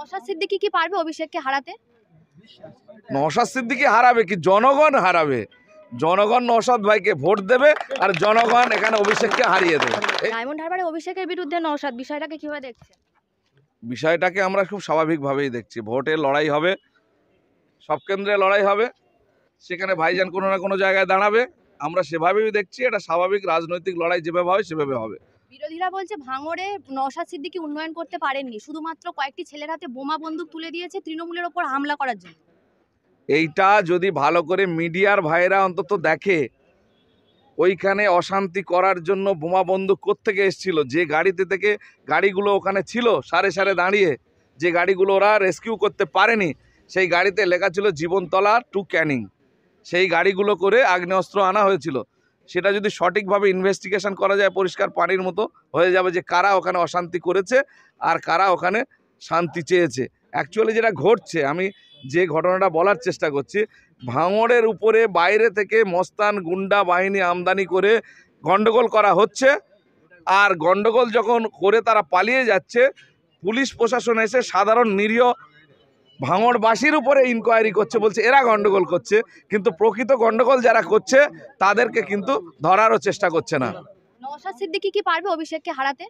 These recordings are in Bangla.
নওশাদ সিদ্দিকি কি পারবে অভিষেককে হারাতে নওশাদ সিদ্দিকি হারাবে কি জনগণ হারাবে জনগণ নওশাদ ভাইকে ভোট দেবে আর জনগণ এখানে অভিষেককে হারিয়ে দেবে ডায়মন্ড হারবারে অভিষেকের বিরুদ্ধে নওশাদ বিষয়টাকে কিভাবে দেখছেন বিষয়টাকে আমরা খুব স্বাভাবিকভাবেই দেখছি ভোটে লড়াই হবে সব কেন্দ্রে লড়াই হবে সেখানে ভাইজান কোনো না কোনো জায়গায় দাঁড়াবে আমরা সেভাবেই দেখছি এটা স্বাভাবিক রাজনৈতিক লড়াই যেভাবে হয় সেভাবে হবে বিরোধীরা বলছে ভাঙড়ে নশা সিদ্দিকি উন্নয়ন করতে পারেননি শুধুমাত্র কয়েকটি ছেলের হাতে বোমা বন্দুক তুলে দিয়েছে তৃণমূলের ওপর হামলা করার জন্য এইটা যদি ভালো করে মিডিয়ার ভাইরা অন্তত দেখে ওইখানে অশান্তি করার জন্য বোমা বন্দুক কোত্থেকে এসছিল যে গাড়িতে থেকে গাড়িগুলো ওখানে ছিল সারে সারে দাঁড়িয়ে যে গাড়িগুলো ওরা রেস্কিউ করতে পারেনি সেই গাড়িতে লেখা ছিল জীবনতলা টু ক্যানিং সেই গাড়িগুলো করে আগ্নেয়স্ত্র আনা হয়েছিল সেটা যদি সঠিকভাবে ইনভেস্টিগেশন করা যায় পরিষ্কার পানির মতো হয়ে যাবে যে কারা ওখানে অশান্তি করেছে আর কারা ওখানে শান্তি চেয়েছে অ্যাকচুয়ালি যেটা ঘটছে আমি যে ঘটনাটা বলার চেষ্টা করছি ভাঙড়ের উপরে বাইরে থেকে মস্তান গুন্ডা বাহিনী আমদানি করে গণ্ডগোল করা হচ্ছে আর গণ্ডগোল যখন করে তারা পালিয়ে যাচ্ছে পুলিশ প্রশাসন এসে সাধারণ নিরীহ ভাঙড়বাসীর উপরে ইনকোয়ারি করছে বলছে এরা গণ্ডগোল করছে কিন্তু প্রকৃত গণ্ডগোল যারা করছে তাদেরকে কিন্তু ধরারও চেষ্টা করছে না নওশাদ সিদ্দিকি কি পারবে অভিষেককে হারাতে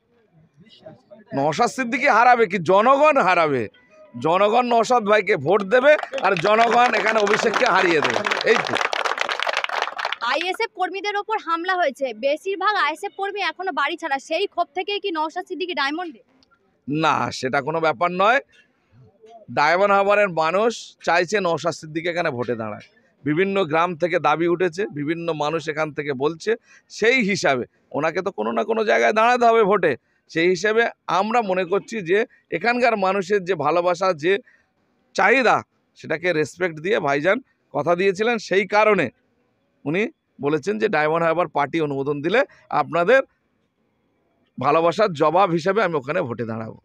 নওশাদ সিদ্দিকি হারাবে কি জনগণ হারাবে জনগণ নওশাদ ভাইকে ভোট দেবে আর জনগণ এখানে অভিষেককে হারিয়ে দেবে এই তো আইএসএফ কর্মীদের ওপর হামলা হয়েছে বেশিরভাগ আইএসএফ কর্মী এখনো বাড়ি ছাড়া সেই ক্ষোভ থেকেই কি নওশাদ সিদ্দিকি ডায়মন্ডে না সেটা কোনো ব্যাপার নয় ডায়মন্ড হাবারের মানুষ চাইছেন অস্বাস্থ্যের দিকে এখানে ভোটে দাঁড়ায় বিভিন্ন গ্রাম থেকে দাবি উঠেছে বিভিন্ন মানুষ এখান থেকে বলছে সেই হিসাবে ওনাকে তো কোনো না কোনো জায়গায় দাঁড়াতে হবে ভোটে সেই হিসাবে আমরা মনে করছি যে এখানকার মানুষের যে ভালোবাসা যে চাহিদা সেটাকে রেসপেক্ট দিয়ে ভাইজান কথা দিয়েছিলেন সেই কারণে উনি বলেছেন যে ডায়মন্ড হারবার পার্টি অনুমোদন দিলে আপনাদের ভালোবাসার জবাব হিসাবে আমি ওখানে ভোটে দাঁড়াবো